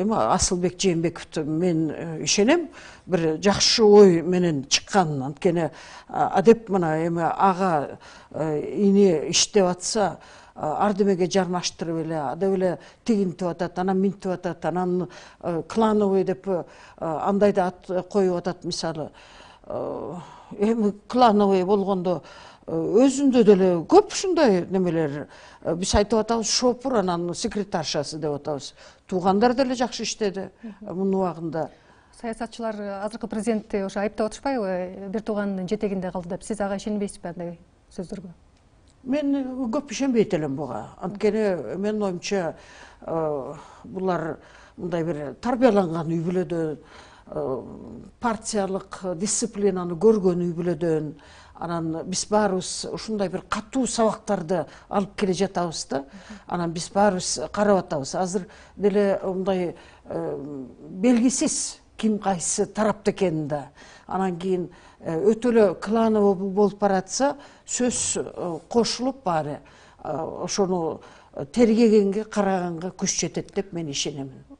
эми асылбек жээнбековду мен ишенем бир жакшы ой менен чыккан анткени адеп мына эми ага ини иштеп атса ардемеге жармаштырып эле деп эле тигинтип атат анан минтип атат анан клановый деп андай да ат э, коюп атат мисалы эми клановый болгондо өзүндө деле көп ушундай немелер биз айтып атабыз шопур анан секретаршасы деп атабыз туугандар деле жакшы иштеди мунун убагында саясатчылар азыркы президентти ошо айыптап атышпайбы бир туугандын жетегинде калды деп сиз ага ишенбейсизби андай сөздөргө мен көп ишенбейт элем буга анткени менин оюмча булар мындай бир тарбияланган үй бүлөдөн Э, партиялык дисциплинаны көргөн үй бүлөдөн анан биз баарыбыз ушундай бир катуу сабактарды алып келе жатабыз да анан биз баарыбыз карап атабыз азыр деле мындай э, белгисиз ким кайсы тарапта экенин да анан кийин э, өтө эле кланово болуп баратса сөз кошулуп баары ошону тергегенге караганга күч жетет деп мен ишенемин